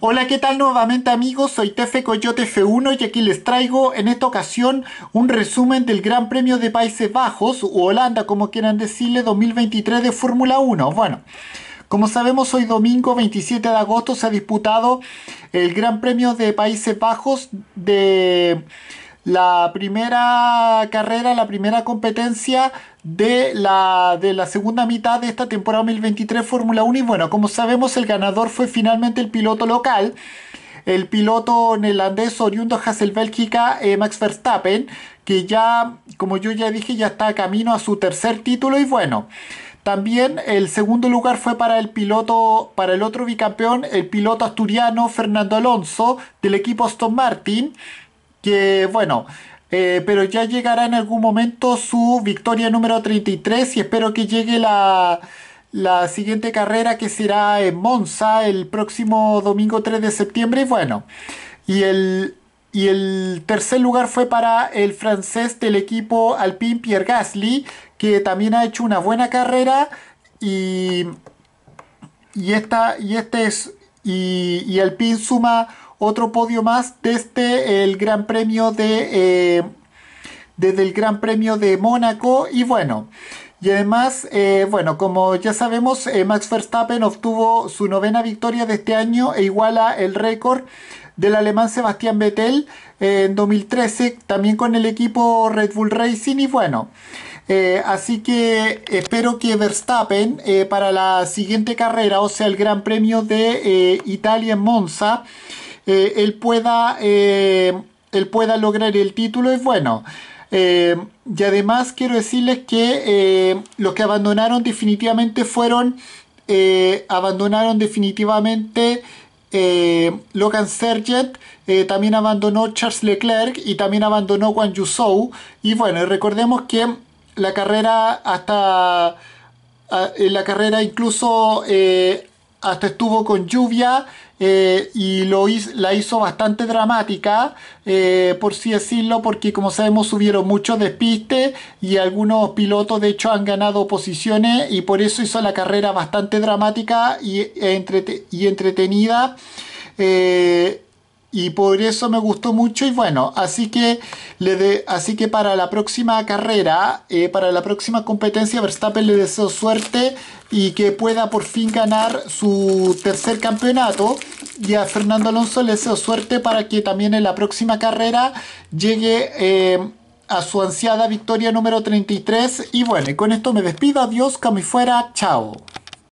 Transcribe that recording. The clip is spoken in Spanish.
Hola, ¿qué tal nuevamente amigos? Soy Tefe Coyote F1 y aquí les traigo en esta ocasión un resumen del Gran Premio de Países Bajos o Holanda, como quieran decirle, 2023 de Fórmula 1. Bueno, como sabemos, hoy domingo 27 de agosto se ha disputado el Gran Premio de Países Bajos de la primera carrera, la primera competencia de la, de la segunda mitad de esta temporada 2023 Fórmula 1. Y bueno, como sabemos, el ganador fue finalmente el piloto local, el piloto neerlandés oriundo Hassel Bélgica, eh, Max Verstappen, que ya, como yo ya dije, ya está camino a su tercer título. Y bueno. También el segundo lugar fue para el piloto, para el otro bicampeón, el piloto asturiano Fernando Alonso del equipo Aston Martin, que bueno, eh, pero ya llegará en algún momento su victoria número 33 y espero que llegue la, siguiente carrera que será en Monza el próximo domingo 3 de septiembre. Y bueno, y el, y el tercer lugar fue para el francés del equipo Alpine Pierre Gasly, que también ha hecho una buena carrera y, y, esta, y este es... Y, y Alpine suma otro podio más desde este, el Gran Premio de... desde eh, el Gran Premio de Mónaco y bueno, y además, eh, bueno, como ya sabemos, eh, Max Verstappen obtuvo su novena victoria de este año e iguala el récord del alemán Sebastián Vettel en 2013, también con el equipo Red Bull Racing. Y bueno, así que espero que Verstappen para la siguiente carrera, o sea, el Gran Premio de Italia en Monza, eh, él, pueda, eh, él pueda lograr el título es bueno. Eh, y además quiero decirles que los que abandonaron definitivamente fueron, abandonaron definitivamente Logan Sergent, también abandonó Charles Leclerc y también abandonó Juan Yusou. Y bueno, recordemos que la carrera hasta en la carrera incluso hasta estuvo con lluvia eh, y lo la hizo bastante dramática, eh, por si decirlo, porque como sabemos subieron muchos despistes y algunos pilotos de hecho han ganado posiciones y por eso hizo la carrera bastante dramática y, e-, y entretenida. Eh, y por eso me gustó mucho y bueno, así que, le de, así que para la próxima carrera, eh, para la próxima competencia, Verstappen le deseo suerte y que pueda por fin ganar su tercer campeonato. Y a Fernando Alonso le deseo suerte para que también en la próxima carrera llegue eh, a su ansiada victoria número 33. Y bueno, con esto me despido, adiós, cami fuera, chao.